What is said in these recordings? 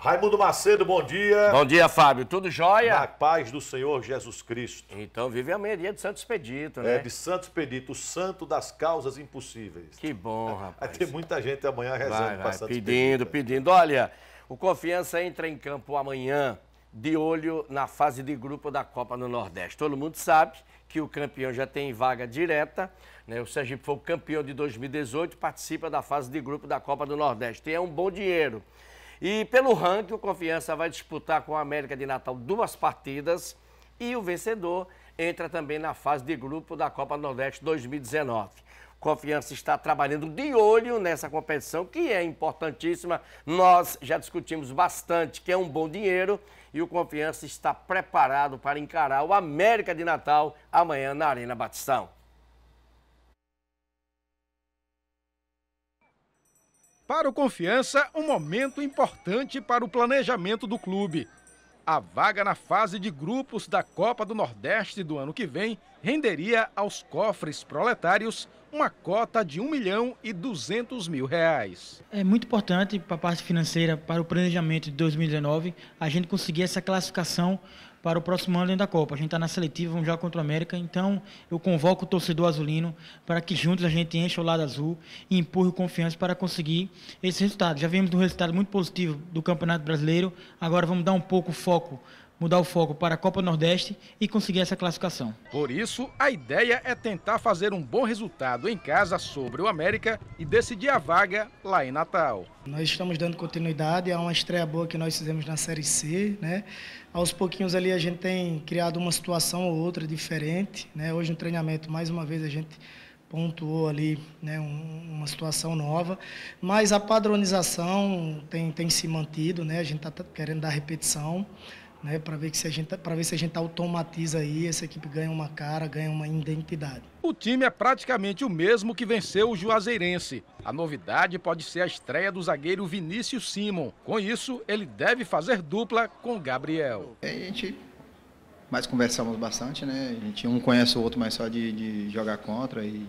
Raimundo Macedo, bom dia. Bom dia, Fábio. Tudo jóia? Na paz do Senhor Jesus Cristo. Então, vive a Maria de Santos Pedito, é, né? É, de Santos Pedito, o santo das causas impossíveis. Que bom, rapaz. Vai ter muita gente amanhã rezando vai, vai, Santo Pedindo, pedindo. Olha, o Confiança entra em campo amanhã de olho na fase de grupo da Copa no Nordeste. Todo mundo sabe que o campeão já tem vaga direta. Né? O Sergipe foi o campeão de 2018, participa da fase de grupo da Copa do Nordeste. E é um bom dinheiro. E pelo ranking, o Confiança vai disputar com o América de Natal duas partidas e o vencedor entra também na fase de grupo da Copa Nordeste 2019. Confiança está trabalhando de olho nessa competição, que é importantíssima. Nós já discutimos bastante que é um bom dinheiro e o Confiança está preparado para encarar o América de Natal amanhã na Arena Batistão. Para o Confiança, um momento importante para o planejamento do clube. A vaga na fase de grupos da Copa do Nordeste do ano que vem renderia aos cofres proletários uma cota de 1 milhão e 200 mil reais. É muito importante para a parte financeira, para o planejamento de 2019, a gente conseguir essa classificação para o próximo ano da Copa. A gente está na seletiva, vamos jogar contra o América, então eu convoco o torcedor azulino para que juntos a gente encha o lado azul e empurre o confiança para conseguir esse resultado. Já vimos um resultado muito positivo do Campeonato Brasileiro, agora vamos dar um pouco foco mudar o foco para a Copa Nordeste e conseguir essa classificação. Por isso, a ideia é tentar fazer um bom resultado em casa sobre o América e decidir a vaga lá em Natal. Nós estamos dando continuidade a é uma estreia boa que nós fizemos na Série C, né? Aos pouquinhos ali a gente tem criado uma situação ou outra diferente, né? Hoje no treinamento, mais uma vez a gente pontuou ali né, um, uma situação nova, mas a padronização tem, tem se mantido, né? a gente está querendo dar repetição, né, para ver que se a gente tá, para ver se a gente automatiza aí, essa equipe ganha uma cara, ganha uma identidade. O time é praticamente o mesmo que venceu o Juazeirense. A novidade pode ser a estreia do zagueiro Vinícius Simon. Com isso, ele deve fazer dupla com Gabriel. É, a gente mas conversamos bastante, né? A gente um conhece o outro, mas só de, de jogar contra e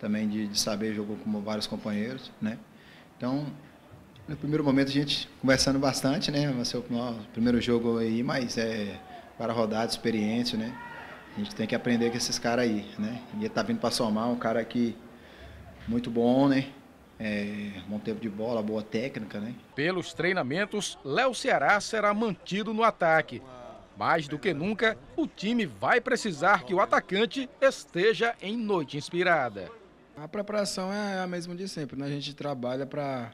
também de, de saber jogou com vários companheiros, né? Então, no primeiro momento a gente conversando bastante, né? Vai ser o primeiro jogo aí, mas é para rodar de experiência, né? A gente tem que aprender com esses caras aí, né? E ele tá vindo para somar, um cara que muito bom, né? É, bom tempo de bola, boa técnica, né? Pelos treinamentos, Léo Ceará será mantido no ataque. Mais do que nunca, o time vai precisar que o atacante esteja em noite inspirada. A preparação é a mesma de sempre, né? A gente trabalha para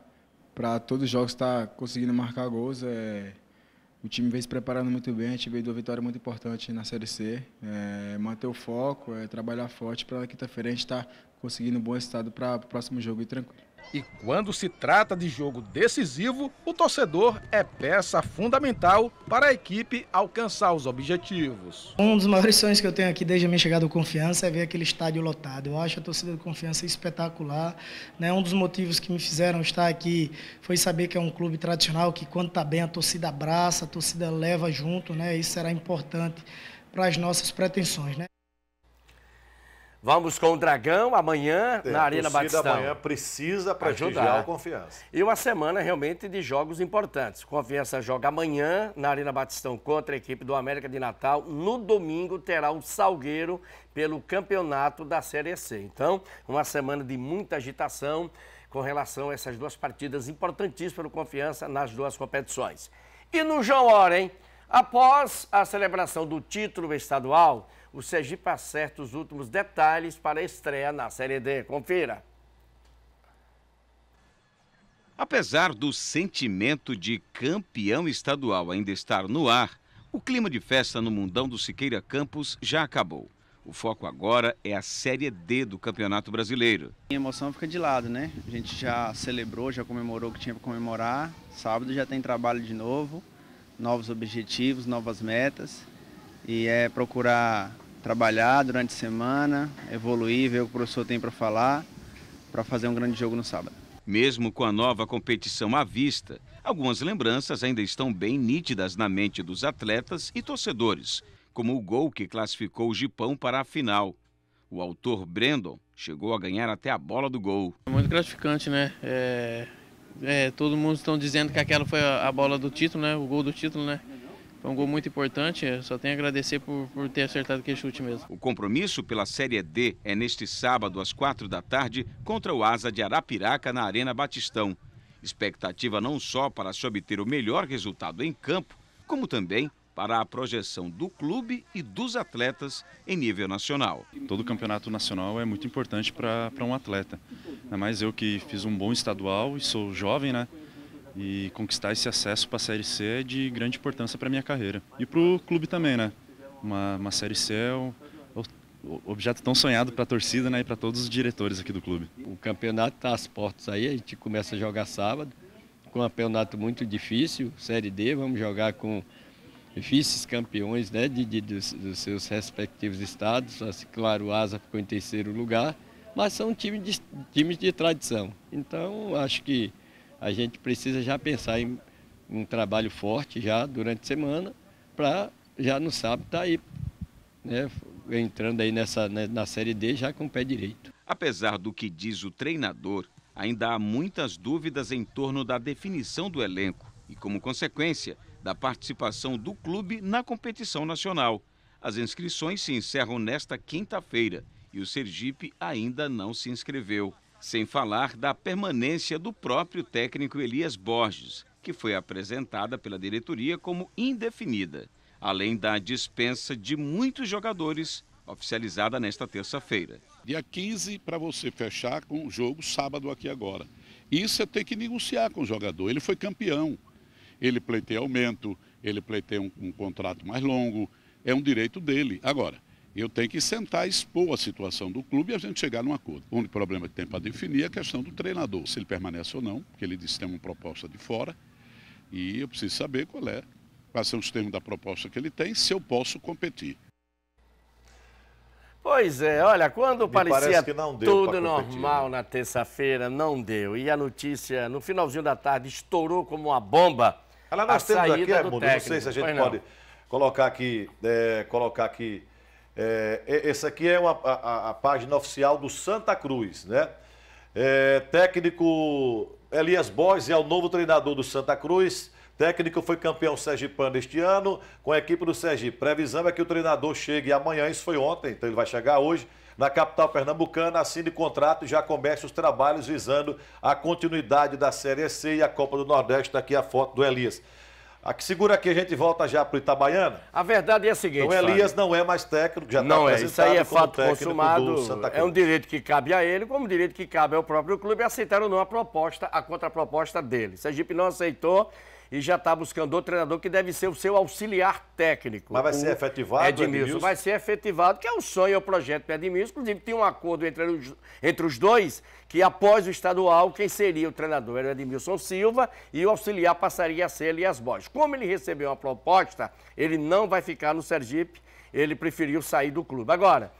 para todos os jogos estar tá conseguindo marcar gols. É, o time vem se preparando muito bem, a gente veio de uma vitória muito importante na Série C. É, manter o foco, é, trabalhar forte para na quinta-feira a gente estar tá conseguindo um bom resultado para o próximo jogo e tranquilo. E quando se trata de jogo decisivo, o torcedor é peça fundamental para a equipe alcançar os objetivos. Um dos maiores sonhos que eu tenho aqui desde a minha chegada ao Confiança é ver aquele estádio lotado. Eu acho a torcida do Confiança espetacular. Né? Um dos motivos que me fizeram estar aqui foi saber que é um clube tradicional que, quando está bem, a torcida abraça, a torcida leva junto. Né? Isso será importante para as nossas pretensões. Né? Vamos com o Dragão amanhã na Arena Batistão. amanhã precisa prestigiar Ajudar. o Confiança. E uma semana realmente de jogos importantes. Confiança joga amanhã na Arena Batistão contra a equipe do América de Natal. No domingo terá o um Salgueiro pelo campeonato da Série C. Então, uma semana de muita agitação com relação a essas duas partidas importantíssimas para o Confiança nas duas competições. E no João Hora, hein? Após a celebração do título estadual o Sergipe acerta os últimos detalhes para a estreia na Série D. Confira. Apesar do sentimento de campeão estadual ainda estar no ar, o clima de festa no mundão do Siqueira Campos já acabou. O foco agora é a Série D do Campeonato Brasileiro. A emoção fica de lado, né? A gente já celebrou, já comemorou o que tinha para comemorar. Sábado já tem trabalho de novo, novos objetivos, novas metas. E é procurar trabalhar durante a semana, evoluir, ver o que o professor tem para falar, para fazer um grande jogo no sábado. Mesmo com a nova competição à vista, algumas lembranças ainda estão bem nítidas na mente dos atletas e torcedores, como o gol que classificou o Gipão para a final. O autor Brandon chegou a ganhar até a bola do gol. É muito gratificante, né? É, é, todo mundo está dizendo que aquela foi a, bola do título, né? O gol do título, né? Foi um gol muito importante, só tenho a agradecer por, por ter acertado aquele chute mesmo. O compromisso pela Série D é neste sábado, às quatro da tarde, contra o Asa de Arapiraca, na Arena Batistão. Expectativa não só para se obter o melhor resultado em campo, como também para a projeção do clube e dos atletas em nível nacional. Todo campeonato nacional é muito importante para um atleta, mas eu que fiz um bom estadual e sou jovem, né? E conquistar esse acesso para a Série C é de grande importância para a minha carreira. E para o clube também, né? Uma, uma Série C é o, objeto tão sonhado para a torcida né, e para todos os diretores aqui do clube. O campeonato está às portas aí, a gente começa a jogar sábado, com um campeonato muito difícil, Série D, vamos jogar com vices-campeões né, de, de dos, dos, seus respectivos estados, assim, claro, o Asa ficou em terceiro lugar, mas são times de, times de tradição. Então, acho que a gente precisa já pensar em um trabalho forte já durante a semana para já no sábado estar tá aí, né, entrando aí nessa, né, na Série D já com o pé direito. Apesar do que diz o treinador, ainda há muitas dúvidas em torno da definição do elenco e, como consequência, da participação do clube na competição nacional. As inscrições se encerram nesta quinta-feira e o Sergipe ainda não se inscreveu. Sem falar da permanência do próprio técnico Elias Borges, que foi apresentada pela diretoria como indefinida, além da dispensa de muitos jogadores oficializada nesta terça-feira. Dia 15 para você fechar com o jogo sábado aqui agora. Isso é ter que negociar com o jogador. Ele foi campeão. Ele pleiteia aumento, ele pleiteia um, um contrato mais longo. É um direito dele. Agora, eu tenho que sentar e expor a situação do clube e a gente chegar num acordo. O único problema que tem para definir é a questão do treinador, se ele permanece ou não, porque ele disse que tem uma proposta de fora. E eu preciso saber qual é, quais são os termos da proposta que ele tem, se eu posso competir. Pois é, olha, quando Me parecia tudo normal né? na terça-feira, não deu. E a notícia, no finalzinho da tarde, estourou como uma bomba. Ela nós a temos saída aqui, é, do Edmundo, técnico. não sei se a gente pode colocar aqui, é, colocar aqui é, essa aqui é uma, a, a, página oficial do Santa Cruz, né? É, técnico Elias Borges é o novo treinador do Santa Cruz. Técnico foi campeão sergipano este ano com a equipe do Sergipe. Previsão é que o treinador chegue amanhã, isso foi ontem, então ele vai chegar hoje, na capital pernambucana, assine contrato e já comece os trabalhos visando a continuidade da Série C e a Copa do Nordeste. Está aqui a foto do Elias. A que segura aqui, a gente volta já para o Itabaiana. A verdade é a seguinte. O então, Elias Fábio. não é mais técnico, já tá Não tá é, isso aí é fato consumado. É um direito que cabe a ele, como direito que cabe ao próprio clube, aceitar ou não a proposta, a contraproposta dele. Se a Sergipe não aceitou e já está buscando outro treinador que deve ser o seu auxiliar técnico. Mas vai ser efetivado, Edmilson? Edmilson? Vai ser efetivado, que é o sonho, é o projeto do Edmilson. Inclusive, tem um acordo entre os, entre os dois que após o estadual, quem seria o treinador era o Edmilson Silva e o auxiliar passaria a ser Elias Borges. Como ele recebeu uma proposta, ele não vai ficar no Sergipe, ele preferiu sair do clube. Agora,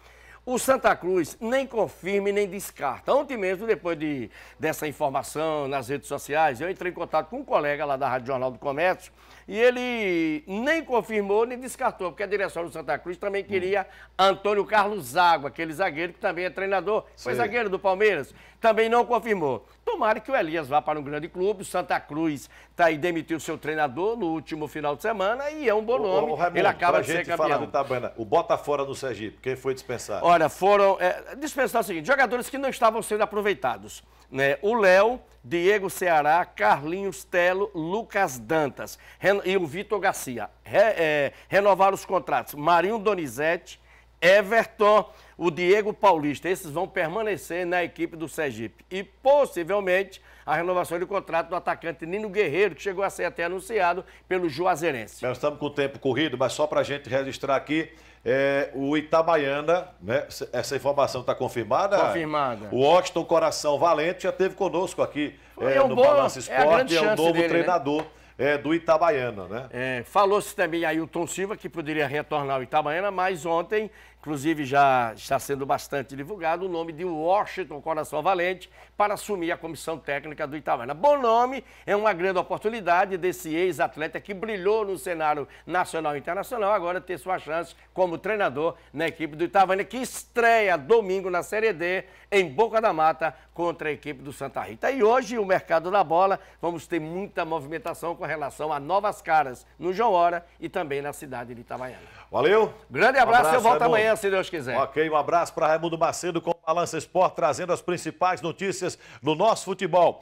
o Santa Cruz nem confirma e nem descarta. Ontem mesmo, depois de, dessa informação nas redes sociais, eu entrei em contato com um colega lá da Rádio Jornal do Comércio e ele nem confirmou nem descartou, porque a direção do Santa Cruz também queria Antônio Carlos Água, aquele zagueiro que também é treinador, foi zagueiro do Palmeiras, também não confirmou. Tomara que o Elias vá para um grande clube, o Santa Cruz está aí, demitiu seu treinador no último final de semana e é um bom nome, o, o Raimundo, ele acaba de ser campeão. Falar o bota fora do Sergipe, quem foi dispensado? Olha, Olha, foram. É, o seguinte: jogadores que não estavam sendo aproveitados. Né? O Léo, Diego Ceará, Carlinhos Telo, Lucas Dantas e o Vitor Garcia. Re, é, renovaram os contratos. Marinho Donizete, Everton, o Diego Paulista. Esses vão permanecer na equipe do Sergipe. E possivelmente a renovação de contrato do atacante Nino Guerreiro, que chegou a ser até anunciado pelo Juazeirense. Nós estamos com o tempo corrido, mas só para a gente registrar aqui, é, o Itabaiana, né, essa informação está confirmada? Confirmada. O Austin Coração Valente já teve conosco aqui é, é um no bom, Balanço é Esporte, é, é um novo dele, né? treinador. Né? é, do Itabaiana, né? É, Falou-se também Ailton Silva que poderia retornar ao Itabaiana, mas ontem, inclusive já está sendo bastante divulgado o nome de Washington Coração Valente para assumir a comissão técnica do Itabaiana. Bom nome, é uma grande oportunidade desse ex-atleta que brilhou no cenário nacional e internacional, agora ter sua chance como treinador na equipe do Itabaiana, que estreia domingo na Série D em Boca da Mata contra a equipe do Santa Rita. E hoje, o mercado da bola, vamos ter muita movimentação com relação a novas caras no João Hora e também na cidade de Itabaiana. Valeu. Grande abraço, um abraço eu volto Raimundo. amanhã, se Deus quiser. Ok, um abraço para Raimundo Macedo com o Balança Esporte, trazendo as principais notícias do nosso futebol.